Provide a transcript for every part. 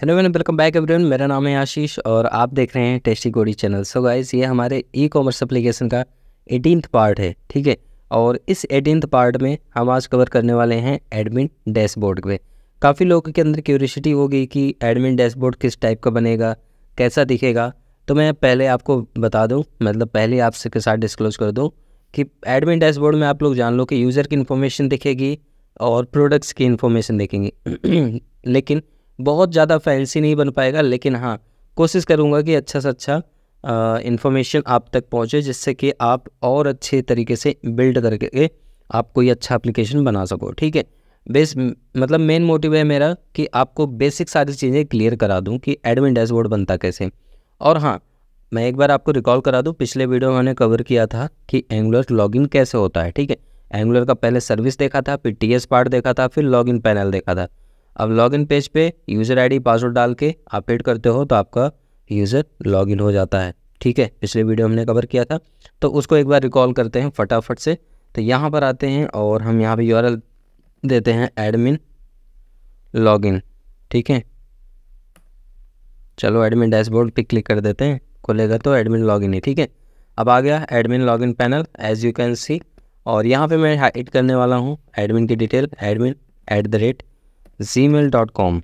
hello man welcome back everyone मेरा नाम है आशीष और आप देख रहे हैं टेस्टी गोडी चैनल सो गाइस ये हमारे ई कॉमर्स एप्लीकेशन का एटीनथ पार्ट है ठीक है और इस एटीनथ पार्ट में हम आज कवर करने वाले हैं एडमिन डैशबोर्ड में काफ़ी लोगों के अंदर क्यूरियसिटी होगी कि एडमिन डैशबोर्ड किस टाइप का बनेगा कैसा दिखेगा तो मैं पहले आपको बता दूँ मतलब पहले आपके साथ डिस्क्लोज कर दूँ कि एडमिन डैशबोर्ड में आप लोग जान लो कि यूज़र की इन्फॉर्मेशन दिखेगी और प्रोडक्ट्स की इन्फॉर्मेशन देखेंगे लेकिन बहुत ज़्यादा फैंसी नहीं बन पाएगा लेकिन हाँ कोशिश करूँगा कि अच्छा से अच्छा इन्फॉर्मेशन आप तक पहुँचे जिससे कि आप और अच्छे तरीके से बिल्ड करके आप कोई अच्छा एप्लीकेशन बना सको ठीक है बेस मतलब मेन मोटिव है मेरा कि आपको बेसिक सारी चीज़ें क्लियर करा दूँ कि एडमिन डैशबोर्ड बनता कैसे और हाँ मैं एक बार आपको रिकॉल करा दूँ पिछले वीडियो में मैंने कवर किया था कि एंगुलर लॉगिन कैसे होता है ठीक है एंगुलर का पहले सर्विस देखा था फिर टी एस पार्ट देखा था फिर लॉगिन पैनल देखा था अब लॉगिन पेज पे यूज़र आईडी पासवर्ड डाल के आप एड करते हो तो आपका यूज़र लॉगिन हो जाता है ठीक है पिछले वीडियो हमने कवर किया था तो उसको एक बार रिकॉल करते हैं फटाफट से तो यहाँ पर आते हैं और हम यहाँ पर यूआरएल देते हैं एडमिन लॉगिन ठीक है चलो एडमिन डैशबोर्ड पे क्लिक कर देते हैं खुलेगा तो एडमिन लॉगिन ही ठीक है अब आ गया admin login panel as you can see और यहाँ पे मैं हाइड करने वाला हूँ एडमिन की detail admin at the rate ji mail dot com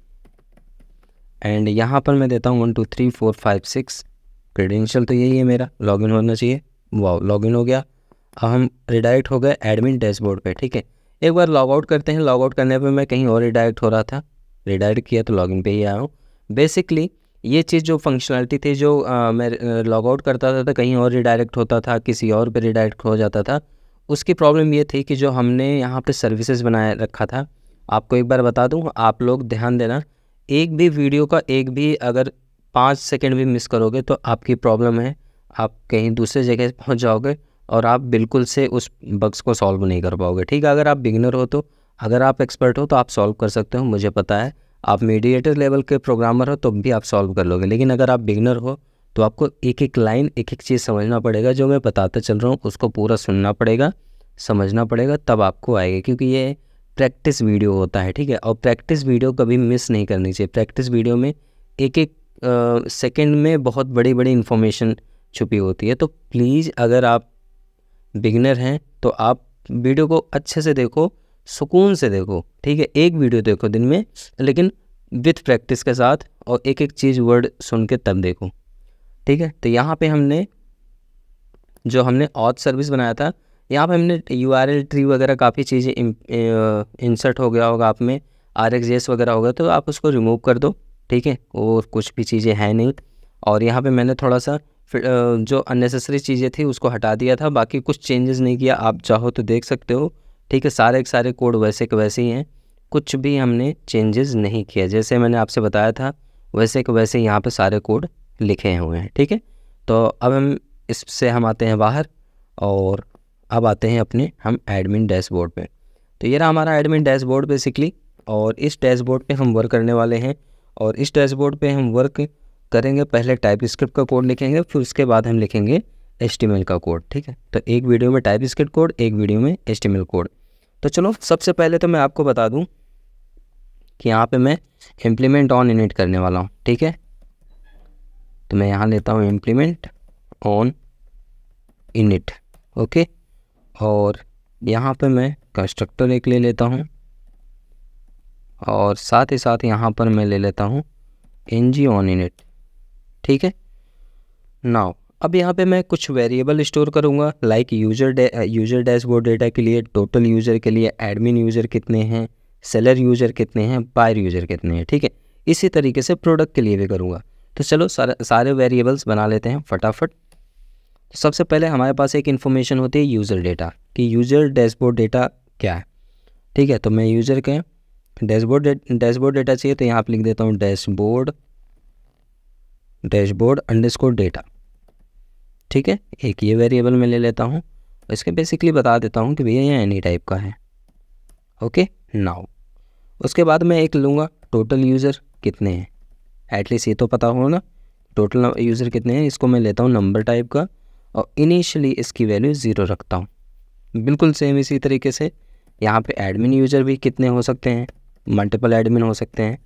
and यहाँ पर मैं देता हूँ one two three four five six credential तो यही है मेरा लॉगिन होना चाहिए वाह लॉगिन हो गया अब हम रिडायरेक्ट हो गए एडमिन डैशबोर्ड पे ठीक है एक बार लॉग आउट करते हैं लॉग आउट करने पे मैं कहीं और रिडायरेक्ट हो रहा था रिडायरेक्ट किया तो लॉगिन पे ही आया हूँ बेसिकली ये चीज़ जो फंक्शनलिटी थी जो आ, मैं लॉग आउट करता था तो कहीं और रिडायरेक्ट होता था किसी और पर रिडायरेक्ट हो जाता था उसकी प्रॉब्लम ये थी कि जो हमने यहाँ पर सर्विसेज बनाए रखा था आपको एक बार बता दूँ आप लोग ध्यान देना एक भी वीडियो का एक भी अगर पाँच सेकेंड भी मिस करोगे तो आपकी प्रॉब्लम है आप कहीं दूसरे जगह पहुँच जाओगे और आप बिल्कुल से उस बग्स को सॉल्व नहीं कर पाओगे ठीक है अगर आप बिगनर हो तो अगर आप एक्सपर्ट हो तो आप सॉल्व कर सकते हो मुझे पता है आप मीडिएटर लेवल के प्रोग्रामर हो तो भी आप सॉल्व कर लोगे लेकिन अगर आप बिगनर हो तो आपको एक एक लाइन एक एक चीज़ समझना पड़ेगा जो मैं बताते चल रहा हूँ उसको पूरा सुनना पड़ेगा समझना पड़ेगा तब आपको आएगा क्योंकि ये प्रैक्टिस वीडियो होता है ठीक है और प्रैक्टिस वीडियो कभी मिस नहीं करनी चाहिए प्रैक्टिस वीडियो में एक एक सेकंड में बहुत बड़ी बड़ी इन्फॉर्मेशन छुपी होती है तो प्लीज़ अगर आप बिगनर हैं तो आप वीडियो को अच्छे से देखो सुकून से देखो ठीक है एक वीडियो देखो दिन में लेकिन विथ प्रैक्टिस के साथ और एक एक चीज़ वर्ड सुन के तब देखो ठीक है तो यहाँ पे हमने जो हमने ऑथ सर्विस बनाया था यहाँ पर हमने यू आर एल ट्री वगैरह काफ़ी चीज़ें इंसर्ट हो गया होगा आप में आर एक्स जेस वगैरह होगा तो आप उसको रिमूव कर दो ठीक है और कुछ भी चीज़ें हैं नहीं और यहाँ पे मैंने थोड़ा सा जो अननेसेसरी चीज़ें थी उसको हटा दिया था बाकी कुछ चेंजेस नहीं किया आप चाहो तो देख सकते हो ठीक है सारे के सारे कोड वैसे के वैसे ही हैं कुछ भी हमने चेंजेस नहीं किया जैसे मैंने आपसे बताया था वैसे के वैसे यहाँ पे सारे कोड लिखे हुए हैं ठीक है तो अब हम इससे हम आते हैं बाहर और अब आते हैं अपने हम एडमिन डैशबोर्ड पे तो ये रहा हमारा एडमिन डैशबोर्ड बेसिकली और इस डैशबोर्ड पे हम वर्क करने वाले हैं और इस डैशबोर्ड पे हम वर्क करेंगे पहले टाइप स्क्रिप्ट का कोड लिखेंगे फिर उसके बाद हम लिखेंगे एच का कोड ठीक है तो एक वीडियो में टाइप स्क्रिप्ट कोड एक वीडियो में एच कोड तो चलो सबसे पहले तो मैं आपको बता दूँ कि यहाँ पर मैं इम्प्लीमेंट ऑन इनिट करने वाला हूँ ठीक है तो मैं यहाँ लेता हूँ इम्प्लीमेंट ऑन इनिट ओके और यहाँ पे मैं कंस्ट्रक्टर एक ले लेता हूँ और साथ ही साथ यहाँ पर मैं ले लेता हूँ एन जी ऑन यूनिट ठीक है नाउ अब यहाँ पे मैं कुछ वेरिएबल स्टोर करूँगा like user day user dashboard data के लिए टोटल यूज़र के लिए एडमिन यूज़र कितने हैं सेलर यूज़र कितने हैं बायर यूज़र कितने हैं ठीक है इसी तरीके से प्रोडक्ट के लिए भी करूँगा तो चलो सारे सारे वेरिएबल्स बना लेते हैं फटाफट तो सबसे पहले हमारे पास एक इन्फॉर्मेशन होती है यूज़र डेटा कि यूज़र डैशबोर्ड डेटा क्या है ठीक है तो मैं यूज़र के डैशबोर्ड डैशबोर्ड डेटा चाहिए तो यहाँ पर लिख देता हूँ डैशबोर्ड डैशबोर्ड अंडरस्कोर डेटा ठीक है एक ये वेरिएबल मैं ले लेता हूँ इसके बेसिकली बता देता हूँ कि भैया ये एनी टाइप का है ओके नाउ उसके बाद मैं एक लूँगा टोटल यूज़र कितने हैं एटलीस्ट ये तो पता हो ना टोटल यूज़र कितने हैं इसको मैं लेता हूँ नंबर टाइप का और इनिशियली इसकी वैल्यू ज़ीरो रखता हूँ बिल्कुल सेम इसी तरीके से यहाँ पे एडमिन यूज़र भी कितने हो सकते हैं मल्टीपल एडमिन हो सकते हैं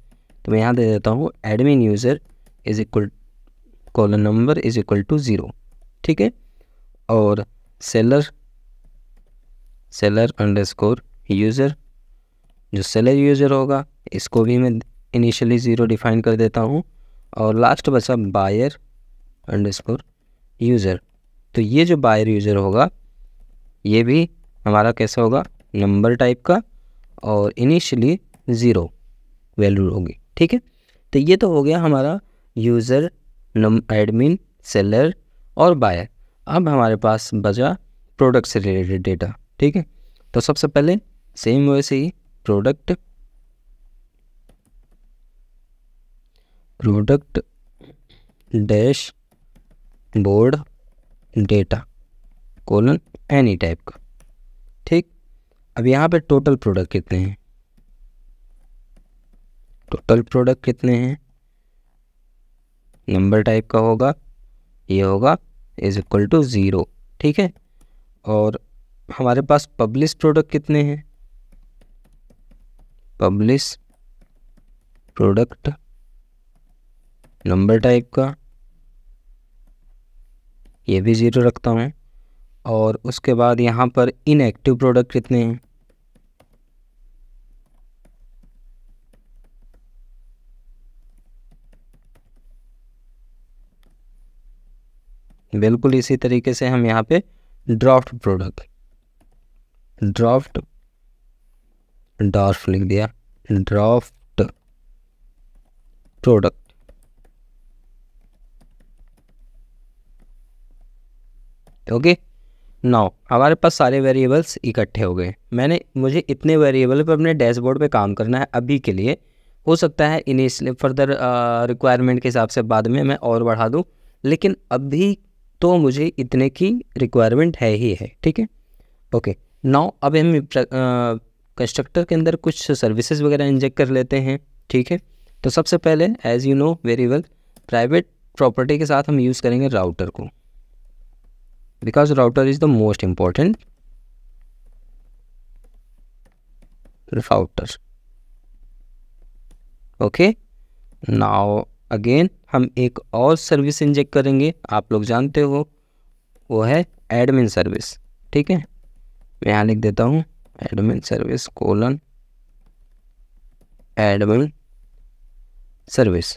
तो मैं यहाँ दे देता हूँ admin user is equal column number is equal to zero ठीक है और seller seller underscore user जो सेलर यूज़र होगा इसको भी मैं इनिशियली ज़ीरो डिफाइन कर देता हूँ और लास्ट बचा बायर अंडर स्कोर यूज़र तो ये जो बायर यूज़र होगा ये भी हमारा कैसा होगा नंबर टाइप का और इनिशियली ज़ीरो वैल्यू होगी ठीक है तो ये तो हो गया हमारा यूज़र नम एडमिन सेलर और बायर अब हमारे पास बजा प्रोडक्ट से रिलेटेड डेटा ठीक है तो सबसे पहले सेम वैसे ही product product dashboard data colon any type का ठीक अब यहाँ पे टोटल प्रोडक्ट कितने हैं टोटल प्रोडक्ट कितने हैं नंबर टाइप का होगा ये होगा इज इक्वल टू ज़ीरो ठीक है और हमारे पास पब्लिश प्रोडक्ट कितने हैं पब्लिश प्रोडक्ट नंबर टाइप का ये भी ज़ीरो रखता हूँ और उसके बाद यहाँ पर इनएक्टिव प्रोडक्ट कितने हैं बिल्कुल इसी तरीके से हम यहाँ पे ड्राफ्ट प्रोडक्ट ड्राफ्ट ड्राफ्ट लिख दिया ड्राफ्ट प्रोडक्ट ओके नाउ हमारे पास सारे वेरिएबल्स इकट्ठे हो गए मैंने मुझे इतने वेरिएबल पर अपने डैशबोर्ड पे काम करना है अभी के लिए हो सकता है इन फर्दर रिक्वायरमेंट के हिसाब से बाद में मैं और बढ़ा दूँ लेकिन अभी तो मुझे इतने की रिक्वायरमेंट है ही है ठीक है ओके नाउ अब हम कंस्ट्रक्टर के अंदर कुछ सर्विसेज वगैरह इंजेक्ट कर लेते हैं ठीक है तो सबसे पहले as you know well private property के साथ हम यूज़ करेंगे राउटर को because router is the most important router okay now again हम एक और सर्विस इंजेक्ट करेंगे आप लोग जानते हो वो है एडमिन सर्विस ठीक है मैं यहाँ लिख देता हूँ admin service colon admin service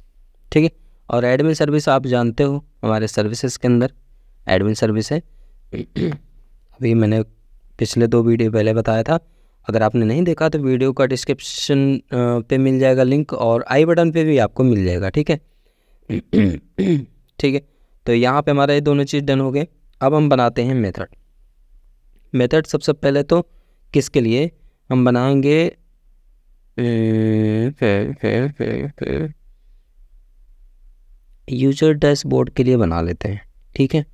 ठीक है और एडमिन सर्विस आप जानते हो हमारे सर्विसेज के अंदर एडमिन सर्विस है अभी मैंने पिछले दो वीडियो पहले बताया था अगर आपने नहीं देखा तो वीडियो का डिस्क्रिप्शन पे मिल जाएगा लिंक और आई बटन पे भी आपको मिल जाएगा ठीक है ठीक है तो यहाँ पे हमारा ये दोनों चीज़ डन हो गए अब हम बनाते हैं मेथड मेथड सबसे सब पहले तो किसके लिए हम बनाएंगे यूजर डैशबोर्ड के लिए बना लेते हैं ठीक है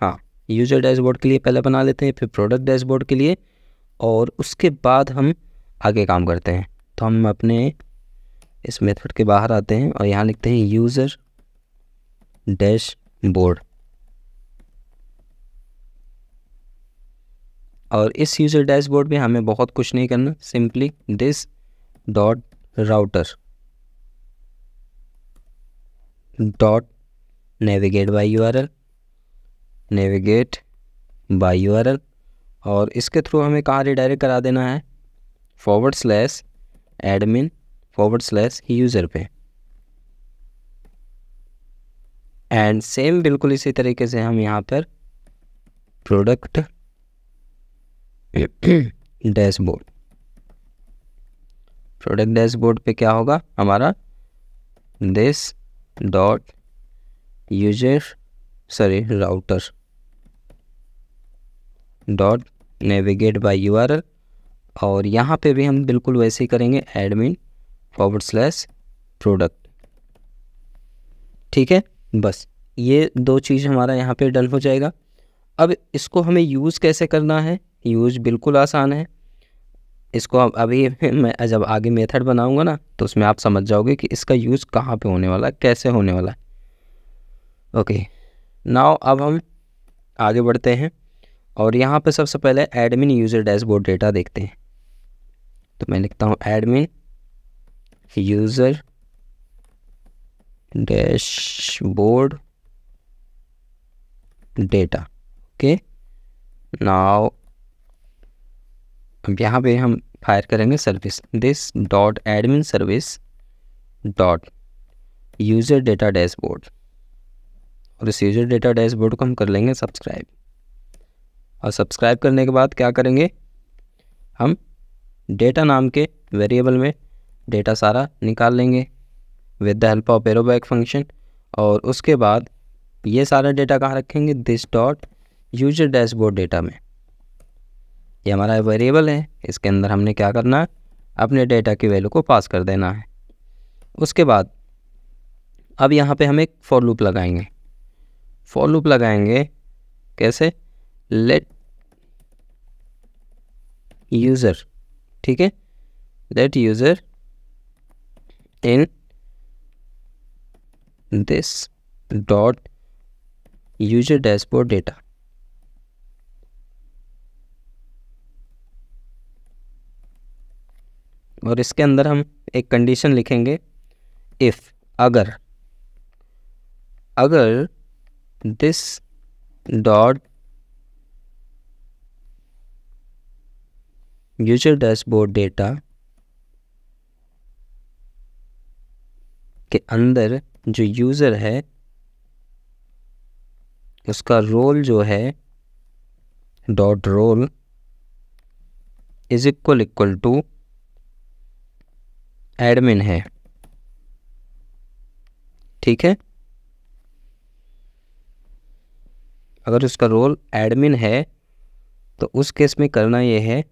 हाँ यूजर डैशबोर्ड के लिए पहले बना लेते हैं फिर प्रोडक्ट डैशबोर्ड के लिए और उसके बाद हम आगे काम करते हैं तो हम अपने इस मेथड के बाहर आते हैं और यहाँ लिखते हैं यूज़र डैश बोर्ड और इस यूज़र डैशबोर्ड में हमें बहुत कुछ नहीं करना simply this dot router dot navigate by U R L navigate by U और इसके थ्रू हमें कहाँ रिडायरेक्ट करा देना है forward slash admin forward slash user पे एंड सेम बिल्कुल इसी तरीके से हम यहाँ पर प्रोडक्ट डैशबोर्ड प्रोडक्ट डैशबोर्ड पे क्या होगा हमारा this dot user sorry router dot navigate by U और यहाँ पे भी हम बिल्कुल वैसे ही करेंगे एडमिन फॉरवर्ड स्लैश प्रोडक्ट ठीक है बस ये दो चीज़ हमारा यहाँ पे डन हो जाएगा अब इसको हमें यूज़ कैसे करना है यूज़ बिल्कुल आसान है इसको अब अभी मैं जब आगे मेथड बनाऊंगा ना तो उसमें आप समझ जाओगे कि इसका यूज़ कहाँ पे होने वाला है कैसे होने वाला है ओके नाव अब हम आगे बढ़ते हैं और यहाँ पे सबसे पहले एडमिन यूज़र डैशबोर्ड डेटा देखते हैं तो मैं लिखता हूँ admin user dashboard data okay now अब यहाँ पे हम फायर करेंगे service this dot admin service dot user data dashboard और इस यूज़र डेटा डैशबोर्ड को हम कर लेंगे सब्सक्राइब और सब्सक्राइब करने के बाद क्या करेंगे हम डेटा नाम के वेरिएबल में डेटा सारा निकाल लेंगे with the help of arrow back function और उसके बाद ये सारा डेटा कहाँ रखेंगे this dot user dashboard data में ये हमारा वेरिएबल है इसके अंदर हमने क्या करना है अपने डेटा की वैल्यू को पास कर देना है उसके बाद अब यहाँ पे हम एक फॉर लूप लगाएंगे फॉर लूप लगाएंगे कैसे लेट यूज़र ठीक है let user in this dot user dashboard data और इसके अंदर हम एक कंडीशन लिखेंगे इफ़ अगर अगर this dot user dashboard data के अंदर जो यूज़र है उसका रोल जो है dot role is equal equal to admin है ठीक है अगर उसका रोल एडमिन है तो उस केस में करना यह है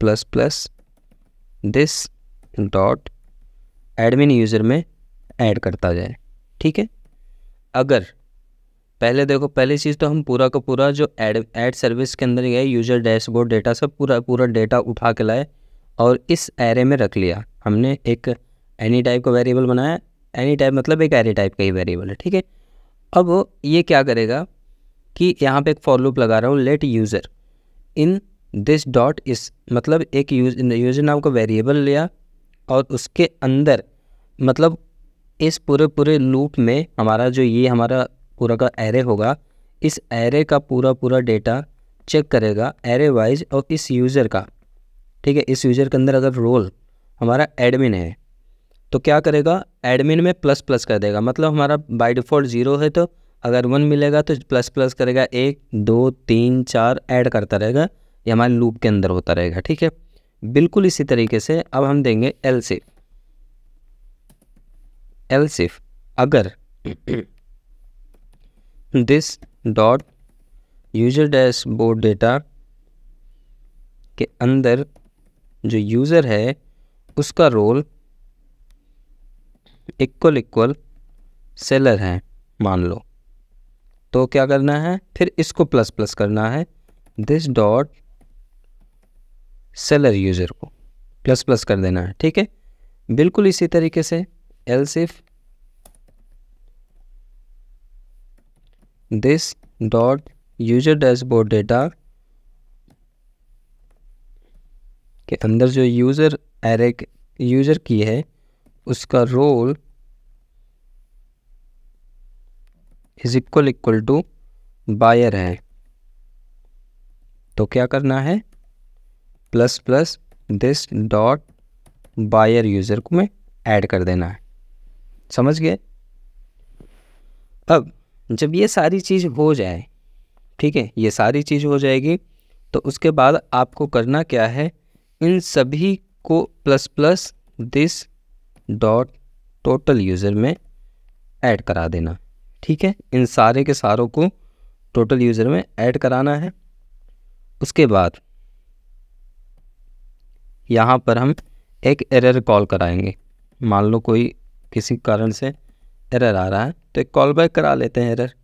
plus plus this dot admin user में ऐड करता जाए ठीक है अगर पहले देखो पहली चीज़ तो हम पूरा का पूरा जो एड एड सर्विस के अंदर गए यूज़र डैशबोर्ड डेटा सब पूरा पूरा डेटा उठा के लाए और इस एरे में रख लिया हमने एक एनी टाइप का वेरिएबल बनाया एनी टाइप मतलब एक एरे टाइप का ही वेरिएबल है ठीक है अब ये क्या करेगा कि यहाँ पे एक फॉर लूप लगा रहा हूँ let user in this dot इस मतलब एक यूज यूजर नाम का वेरिएबल लिया और उसके अंदर मतलब इस पूरे पूरे लूप में हमारा जो ये हमारा पूरा का एरे होगा इस एरे का पूरा पूरा डेटा चेक करेगा एरे वाइज और इस यूज़र का ठीक है इस यूज़र के अंदर अगर रोल हमारा एडमिन है तो क्या करेगा एडमिन में प्लस प्लस कर देगा मतलब हमारा बाय डिफ़ॉल्ट ज़ीरो है तो अगर वन मिलेगा तो प्लस प्लस करेगा एक दो तीन चार ऐड करता रहेगा ये हमारे लूप के अंदर होता रहेगा ठीक है बिल्कुल इसी तरीके से अब हम देंगे एल सिफ एल सिफ अगर this dot user dashboard data के अंदर जो यूज़र है उसका रोल इक्वल इक्वल सेलर है मान लो तो क्या करना है फिर इसको प्लस प्लस करना है दिस डॉट सेलर यूज़र को प्लस प्लस कर देना है ठीक है बिल्कुल इसी तरीके से else if this dot user dashboard data के अंदर जो यूज़र एरे यूज़र की है उसका role is equal equal to buyer है तो क्या करना है plus plus this dot buyer user को मैं ऐड कर देना है समझ गए अब जब ये सारी चीज़ हो जाए ठीक है ये सारी चीज़ हो जाएगी तो उसके बाद आपको करना क्या है इन सभी को plus plus this dot total user में ऐड करा देना ठीक है इन सारे के सारों को टोटल यूज़र में ऐड कराना है उसके बाद यहाँ पर हम एक एरर कॉल कराएंगे मान लो कोई किसी कारण से एरर आ रहा है तो एक कॉल बैक करा लेते हैं error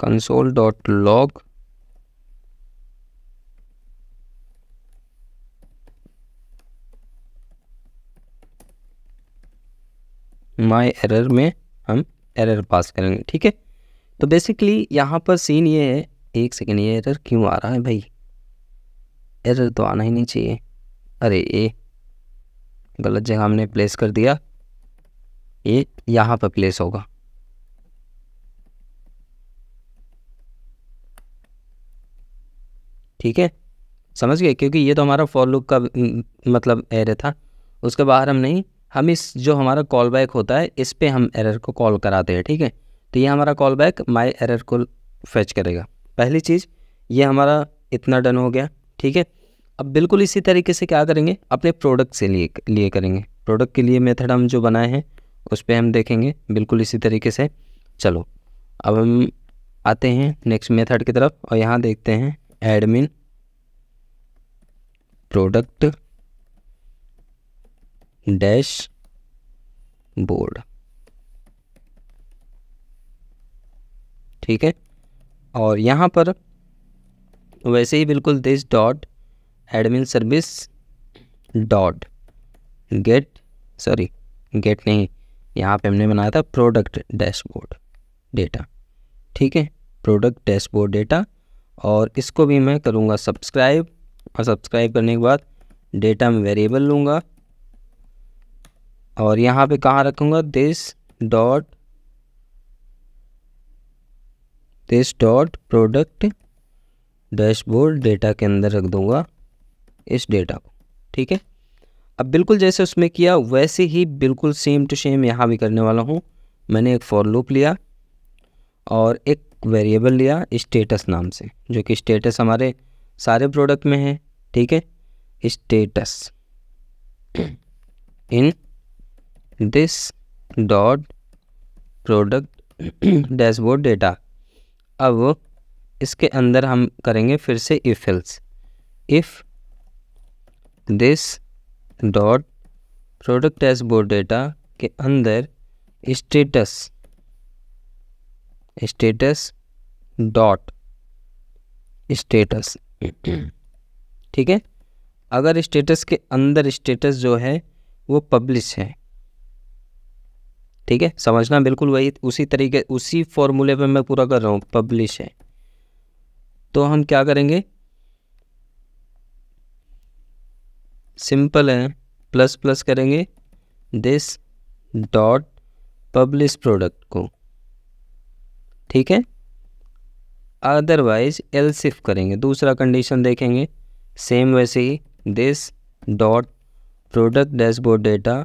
console dot log my error में हम एरर पास करेंगे ठीक है तो बेसिकली यहाँ पर सीन ये है एक सेकेंड ये एरर क्यों आ रहा है भाई एरर तो आना ही नहीं चाहिए अरे ये गलत जगह हमने प्लेस कर दिया ये यहाँ पर प्लेस होगा ठीक है समझ गए क्योंकि ये तो हमारा फॉर लुक का मतलब एरर था उसके बाहर हम नहीं हम इस जो हमारा कॉल बैक होता है इस पर हम एरर को कॉल कराते हैं ठीक है तो ये हमारा कॉल बैक माई एरर को फैच करेगा पहली चीज़ ये हमारा इतना डन हो गया ठीक है अब बिल्कुल इसी तरीके से क्या करेंगे अपने प्रोडक्ट से लिए लिए करेंगे प्रोडक्ट के लिए मेथड हम जो बनाए हैं उस पर हम देखेंगे बिल्कुल इसी तरीके से चलो अब हम आते हैं नेक्स्ट मेथड की तरफ और यहाँ देखते हैं एडमिन प्रोडक्ट डैश बोर्ड ठीक है और यहाँ पर वैसे ही बिल्कुल this dot admin service dot get sorry get नहीं यहाँ पे हमने बनाया था प्रोडक्ट डैशबोर्ड डेटा ठीक है प्रोडक्ट डैशबोर्ड डेटा और इसको भी मैं करूँगा सब्सक्राइब और सब्सक्राइब करने के बाद डेटा में वेरिएबल लूँगा और यहाँ पे कहाँ रखूँगा this dot this dot product dashboard data के अंदर रख दूँगा इस डेटा को ठीक है अब बिल्कुल जैसे उसमें किया वैसे ही बिल्कुल सेम टू सेम यहाँ भी करने वाला हूँ मैंने एक फॉर लूप लिया और एक वेरिएबल लिया स्टेटस नाम से जो कि स्टेटस हमारे सारे प्रोडक्ट में है ठीक है status in this dot product dashboard data अब इसके अंदर हम करेंगे फिर से if else if this dot product dashboard data के अंदर स्टेटस स्टेटस डॉट स्टेटस ठीक है अगर स्टेटस के अंदर स्टेटस जो है वो पब्लिश है ठीक है समझना बिल्कुल वही उसी तरीके उसी फॉर्मूले पे मैं पूरा कर रहा हूँ पब्लिश है तो हम क्या करेंगे सिंपल है प्लस प्लस करेंगे दिस डॉट पब्लिश प्रोडक्ट को ठीक है अदरवाइज एल सिफ करेंगे दूसरा कंडीशन देखेंगे सेम वैसे ही this dot product dashboard data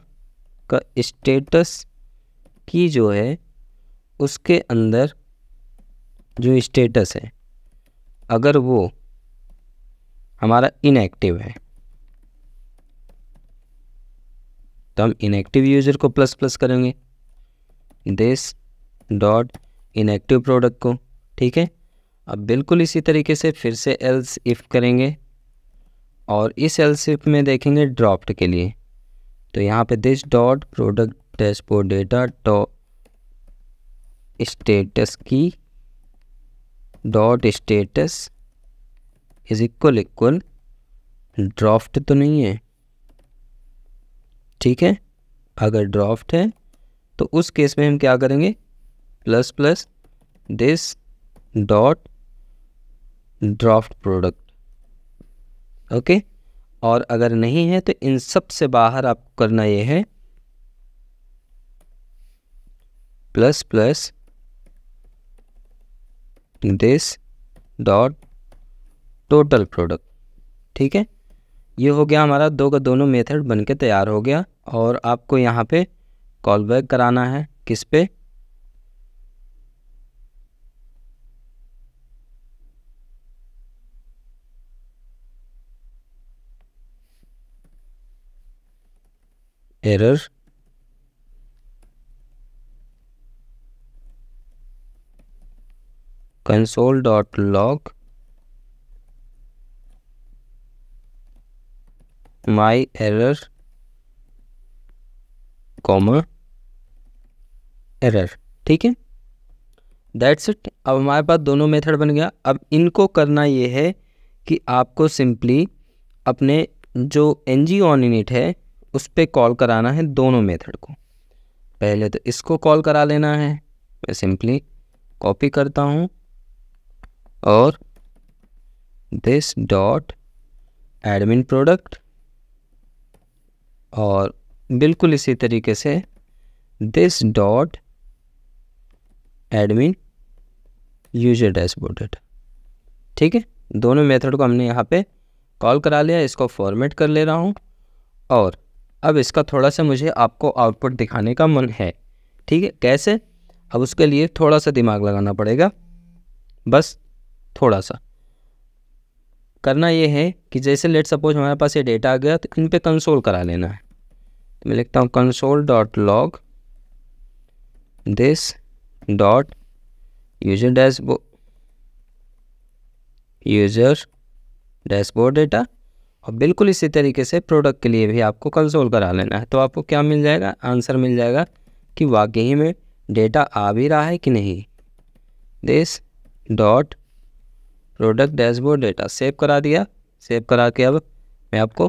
का स्टेटस की जो है उसके अंदर जो स्टेटस है अगर वो हमारा इनएक्टिव है तो हम इनएक्टिव यूज़र को प्लस प्लस करेंगे दिस डॉट इनएक्टिव प्रोडक्ट को ठीक है अब बिल्कुल इसी तरीके से फिर से एल्स इफ़ करेंगे और इस एल्स इफ में देखेंगे ड्रॉप्ट के लिए तो यहाँ पे this dot product dashboard data top status की dot status is equal equal draft तो नहीं है ठीक है अगर ड्राफ्ट है तो उस केस में हम क्या करेंगे plus plus this dot draft product okay और अगर नहीं है तो इन सब से बाहर आपको करना ये है plus plus this dot total product ठीक है ये हो गया हमारा दो का दोनों मेथड बन के तैयार हो गया और आपको यहाँ पे कॉल बैक कराना है किस पे error log my error comma error ठीक है दैट्स इट अब हमारे पास दोनों मेथड बन गया अब इनको करना ये है कि आपको सिंपली अपने जो एन जी ऑन यूनिट है उस पर कॉल कराना है दोनों मेथड को पहले तो इसको कॉल करा लेना है मैं सिंपली कॉपी करता हूँ और दिस डॉट एडमिन प्रोडक्ट और बिल्कुल इसी तरीके से दिस डॉट एडमिन यूजर डैशबोर्डेड ठीक है दोनों मेथड को हमने यहाँ पे कॉल करा लिया इसको फॉर्मेट कर ले रहा हूँ और अब इसका थोड़ा सा मुझे आपको आउटपुट दिखाने का मन है ठीक है कैसे अब उसके लिए थोड़ा सा दिमाग लगाना पड़ेगा बस थोड़ा सा करना ये है कि जैसे लेट सपोज हमारे पास ये डेटा आ गया तो इन पर कंसोल करा लेना है तो मैं लिखता हूँ console dot log this dot user dashboard user dashboard data और बिल्कुल इसी तरीके से प्रोडक्ट के लिए भी आपको कंसोल करा लेना है तो आपको क्या मिल जाएगा आंसर मिल जाएगा कि वाकई में डेटा आ भी रहा है कि नहीं this dot product dashboard data save करा दिया सेव करा के अब मैं आपको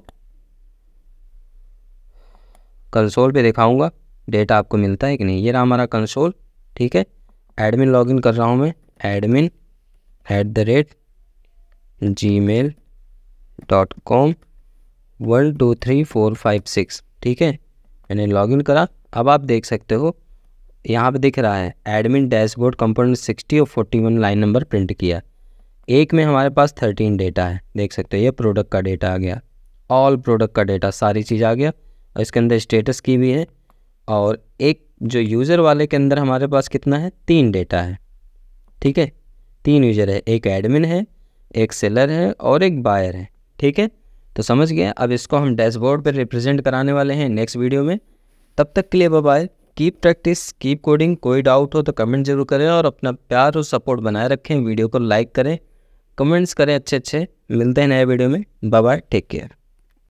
कंसोल पे दिखाऊंगा डेटा आपको मिलता है कि नहीं ये रहा हमारा कंसोल ठीक है एडमिन लॉगिन कर रहा हूँ मैं admin at the rate ji mail dot com one two three four five six ठीक है मैंने लॉगिन करा अब आप देख सकते हो यहाँ पे दिख रहा है एडमिन डैशबोर्ड कंपोनेंट सिक्सटी और forty one line number print किया एक में हमारे पास थर्टीन डेटा है देख सकते हो ये प्रोडक्ट का डेटा आ गया ऑल प्रोडक्ट का डेटा सारी चीज़ आ गया और इसके अंदर स्टेटस की भी है और एक जो यूज़र वाले के अंदर हमारे पास कितना है तीन डेटा है ठीक है तीन यूजर है एक एडमिन है एक सेलर है और एक बायर है ठीक है तो समझ गए अब इसको हम डैशबोर्ड पर रिप्रेजेंट कराने वाले हैं नेक्स्ट वीडियो में तब तक के लिए bye keep practice keep coding कोई डाउट हो तो कमेंट जरूर करें और अपना प्यार और सपोर्ट बनाए रखें वीडियो को लाइक करें कमेंट्स करें अच्छे अच्छे मिलते हैं नए वीडियो में बाय टेक केयर